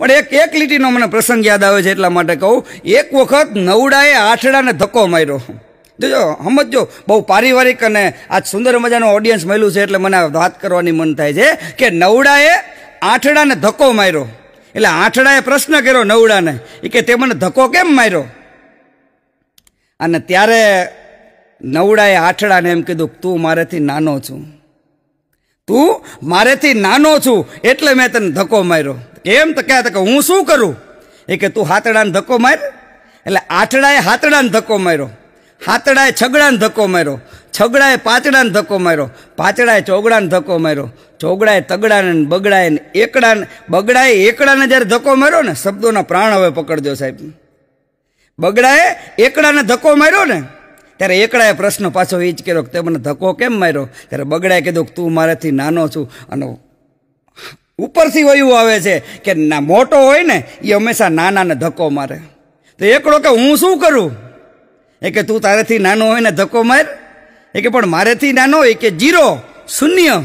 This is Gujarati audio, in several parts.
પણ એક એક લીટીનો મને પ્રસંગ યાદ આવે છે એટલા માટે કહું એક વખત નવડાએ આઠડાને ધક્કો માર્યો જોજો સમજો બહુ પારિવારિક અને આ સુંદર મજાનું ઓડિયન્સ મળ્યું છે એટલે મને વાત કરવાની મન થાય છે કે નવડાએ આઠડાને ધક્કો માર્યો એટલે આઠડાએ પ્રશ્ન કર્યો નવડાને એ કે તે મને ધક્કો કેમ માર્યો અને ત્યારે નવડાએ આઠડાને એમ કીધું તું મારેથી નાનો છું તું મારેથી નાનો છું એટલે મેં તને ધક્કો માર્યો કેમ તો કહે કે હું શું કરું એ કે તું હાથડાને ધક્કો માર એટલે આઠડાએ હાથડાને ધક્કો માર્યો હાથડાએ છગડાને ધક્કો માર્યો છગડાએ પાંચડાને ધક્કો માર્યો પાંચડાએ ચોગડાને ધક્કો માર્યો ચોગડાએ તગડાને બગડાએ એકડાને બગડાએ એકડાને જ્યારે ધક્કો માર્યો ને શબ્દોના પ્રાણ હવે પકડજો સાહેબ બગડાએ એકડાને ધક્કો માર્યો ને ત્યારે એકડાએ પ્રશ્ન પાછો એ જ કર્યો કે તે મને ધક્કો કેમ માર્યો ત્યારે બગડાએ કીધું કે તું મારાથી નાનો છું અને ઉપરથી વયું આવે છે કે ના મોટો હોય ને એ હંમેશા નાનાને ધક્કો મારે તો એકડો કે હું શું કરું એ કે તું તારેથી નાનો હોય ને ધક્કો માર એ કે પણ મારેથી નાનો હોય કે જીરો શૂન્ય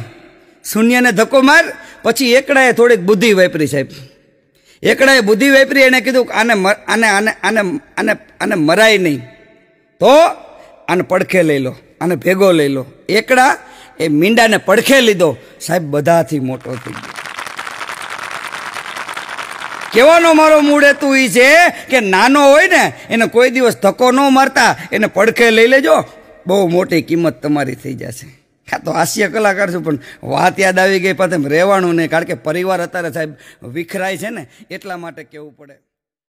શૂન્યને ધક્કો માર પછી એકડાએ થોડીક બુદ્ધિ વાપરી સાહેબ એકડાએ બુદ્ધિ વાપરી એણે કીધું આને આને આને આને આને આને મરાય નહીં તો આને પડખે લઈ લો આને ભેગો લઈ લો એકડા એ મીંડાને પડખે લીધો સાહેબ બધાથી મોટો થઈ ગયો કહેવાનો મારો મૂડ હેતુ એ છે કે નાનો હોય ને એને કોઈ દિવસ ધક્કો ન મારતા એને પડખે લઈ લેજો બહુ મોટી કિંમત તમારી થઈ જશે હા તો હાસ્ય કલાકાર છું પણ વાત યાદ આવી ગઈ પાછળ રહેવાનું નહીં કારણ કે પરિવાર અત્યારે સાહેબ વિખરાય છે ને એટલા માટે કહેવું પડે